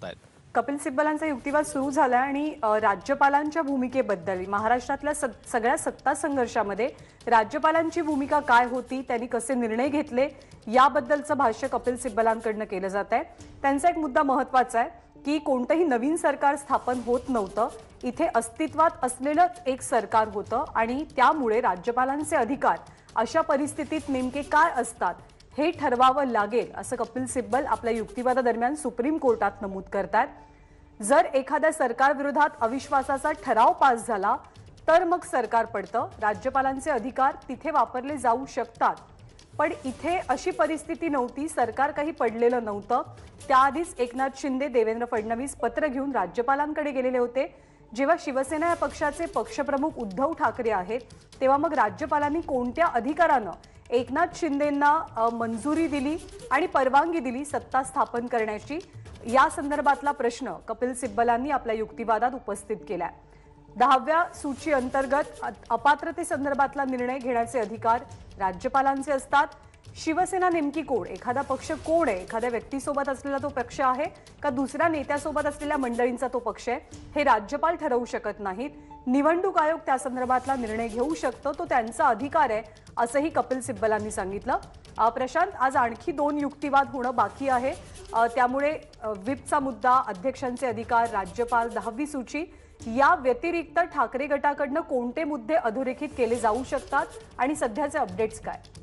करतायत कपिल सिब्बलांचा युक्तिवाद सुरू झाला आणि राज्यपालांच्या भूमिकेबद्दल महाराष्ट्रातल्या सगळ्या सत्ता संघर्षामध्ये राज्यपालांची भूमिका काय होती त्यांनी कसे निर्णय घेतले याबद्दलचं भाष्य कपिल सिब्बलांकडनं केलं जात आहे त्यांचा एक मुद्दा महत्वाचा आहे की कोणतंही नवीन सरकार स्थापन होत नव्हतं इथे अस्तित्वात असलेलं एक सरकार होतं आणि त्यामुळे राज्यपालांचे अधिकार अशा परिस्थितीत नेमके काय असतात हे ठरवावं लागेल असं कपिल सिब्बल आपल्या युक्तिवादादरम्यान सुप्रीम कोर्टात नमूद करतात जर एखाद्या सरकारविरोधात अविश्वासाचा ठराव पास झाला तर मग सरकार पडतं राज्यपालांचे अधिकार तिथे वापरले जाऊ शकतात पण इथे अशी परिस्थिती नव्हती सरकार काही पडलेलं नव्हतं त्याआधीच एकनाथ शिंदे देवेंद्र फडणवीस पत्र घेऊन राज्यपालांकडे गेलेले होते जेव्हा शिवसेना या पक्षाचे पक्षप्रमुख उद्धव ठाकरे आहेत तेव्हा मग राज्यपालांनी कोणत्या अधिकारानं एकनाथ शिंदेंना मंजुरी दिली आणि परवानगी दिली सत्ता स्थापन करण्याची या संदर्भातला प्रश्न कपिल सिब्बलांनी आपल्या युक्तिवादात उपस्थित केला दहाव्या सूची अंतर्गत अपात्रतेसंदर्भातला निर्णय घेण्याचे अधिकार राज्यपालांचे असतात शिवसेना नेमकी कोण एखादा पक्ष कोण आहे एखाद्या व्यक्तीसोबत असलेला तो पक्ष आहे का दुसऱ्या नेत्यासोबत असलेल्या मंडळींचा तो पक्ष आहे हे राज्यपाल ठरवू शकत नाहीत निवडणूक आयोग त्या संदर्भातला निर्णय घेऊ शकतो तो त्यांचा अधिकार आहे असंही कपिल सिब्बलांनी सांगितलं प्रशांत आज आणखी दोन युक्तिवाद होणं बाकी आहे त्यामुळे व्हीपचा मुद्दा अध्यक्षांचे अधिकार राज्यपाल दहावी सूची या व्यतिरिक्त ठाकरे गटाकडनं कोणते मुद्दे अधोरेखित केले जाऊ शकतात आणि सध्याचे अपडेट्स काय